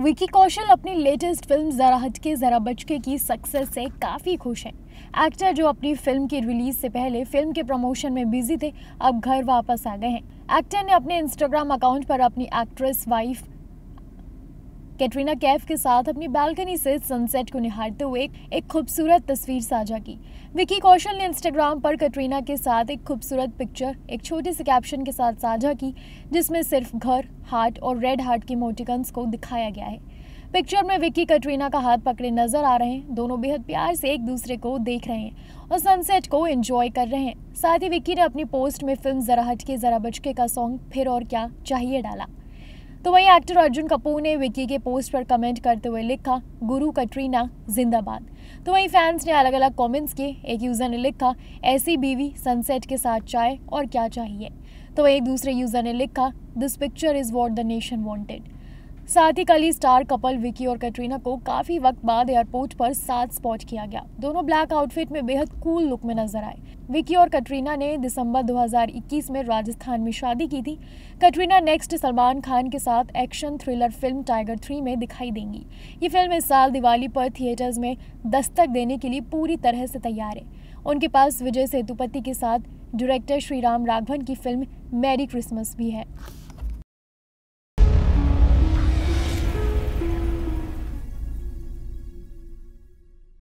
विकी कौशल अपनी latest film ज़रा हटके ज़रा बचके की सक्सेस से काफ़ी खुश हैं एक्टर जो अपनी फिल्म की रिलीज से पहले फिल्म के प्रमोशन में बिजी थे अब घर वापस आ गए हैं एक्टर ने अपने इंस्टाग्राम अकाउंट पर अपनी एक्ट्रेस वाइफ कैटरीना कैफ के साथ अपनी बालकनी से सनसेट को निहारते हुए एक खूबसूरत तस्वीर साझा की विकी कौशल ने इंस्टाग्राम पर कैटरीना के साथ एक खूबसूरत पिक्चर एक छोटे से कैप्शन के साथ साझा की जिसमें सिर्फ घर हार्ट और रेड हार्ट के मोटिकन्स को दिखाया गया है पिक्चर में विक्की कटरीना का हाथ पकड़े नजर आ रहे हैं दोनों बेहद प्यार से एक दूसरे को देख रहे हैं और सनसेट को एंजॉय कर रहे हैं साथ ही विक्की ने अपनी पोस्ट में फिल्म जरा हटके जरा बचके का सॉन्ग फिर और क्या चाहिए डाला तो वहीं एक्टर अर्जुन कपूर ने विक्की के पोस्ट पर कमेंट करते हुए लिखा गुरु कटरीना जिंदाबाद तो वहीं फैंस ने अलग अलग कमेंट्स किए एक यूज़र ने लिखा ऐसी बीवी सनसेट के साथ चाय और क्या चाहिए तो वहीं एक दूसरे यूज़र ने लिखा this picture is what the nation wanted साथ ही कल ही स्टार कपल विकी और कटरीना को काफी वक्त बाद एयरपोर्ट पर साथ स्पॉट किया गया दोनों ब्लैक आउटफिट में बेहद कूल लुक में नजर आए विकी और कटरीना ने दिसंबर 2021 में राजस्थान में शादी की थी कटरीना नेक्स्ट सलमान खान के साथ action thriller film Tiger three में दिखाई देंगी ये फिल्म इस साल दिवाली पर थिएटर्स में दस्तक देने के लिए पूरी तरह से तैयार है उनके पास विजय सेतुपति के साथ डायरेक्टर श्री राम राघवन की फिल्म मैरी क्रिसमस भी है